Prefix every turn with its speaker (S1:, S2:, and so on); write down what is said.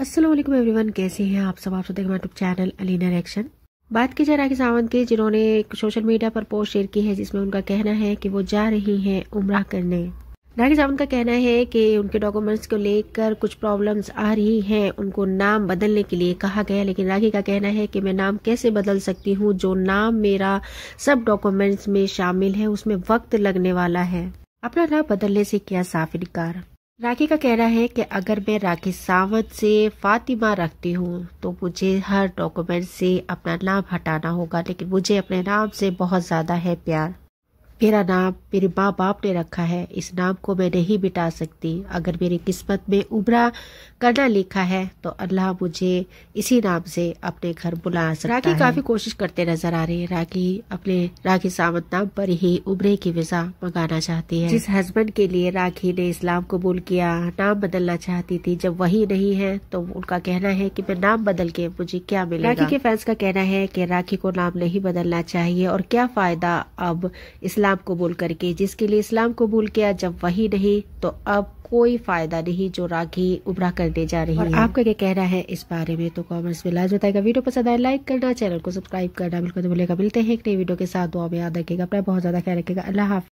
S1: Aslam one कैसे हैं आप सब आप सब देखें यूट्यूब चैनल अलीना रेक्शन बात की जा राखी सावंत की जिन्होंने एक सोशल मीडिया पर पोस्ट शेयर की है जिसमें उनका कहना है कि वो जा रही हैं उम्र करने राखी सावंत का कहना है कि उनके डॉक्यूमेंट्स को लेकर कुछ प्रॉब्लम्स आ रही हैं उनको नाम बदलने के लिए कहा गया लेकिन राखी का कहना है कि मैं नाम कैसे बदल सकती हूँ जो नाम मेरा सब डॉक्यूमेंट्स में शामिल है उसमें वक्त लगने वाला है अपना नाम बदलने से किया साफ इनकार राखी का कहना है कि अगर मैं राखी सावंत से फातिमा रखती हूँ तो मुझे हर डॉक्यूमेंट से अपना नाम हटाना होगा लेकिन मुझे अपने नाम से बहुत ज़्यादा है प्यार मेरा नाम मेरे माँ बाप ने रखा है इस नाम को मैं नहीं मिटा सकती अगर मेरी किस्मत में उमरा करना लिखा है तो अल्लाह मुझे इसी नाम से अपने घर बुला सकता राखी है। काफ़ी कोशिश करते नजर आ रही है राखी अपने राखी सावंत नाम पर ही उमरे की विजा मंगाना चाहती है जिस हस्बैंड के लिए राखी ने इस्लाम कबूल किया नाम बदलना चाहती थी जब वही नहीं है तो उनका कहना है की मैं नाम बदल के मुझे क्या मिला राखी के फैंस का कहना है की राखी को नाम नहीं बदलना चाहिए और क्या फायदा अब इस्लाम इस्लाम कबूल करके जिसके लिए इस्लाम कबूल किया जब वही नहीं तो अब कोई फायदा नहीं जो राखी उभरा करने जा रही है आपका क्या कहना है इस बारे में तो कॉमेंट्स में लाज बताएगा वीडियो पसंद आए लाइक करना चैनल को सब्सक्राइब करना बिल्कुल तो भूलेगा मिलते हैं एक नई वीडियो के साथ दुआ में याद रखेगा अपना बहुत ज्यादा ख्याल रखेगा अल्लाह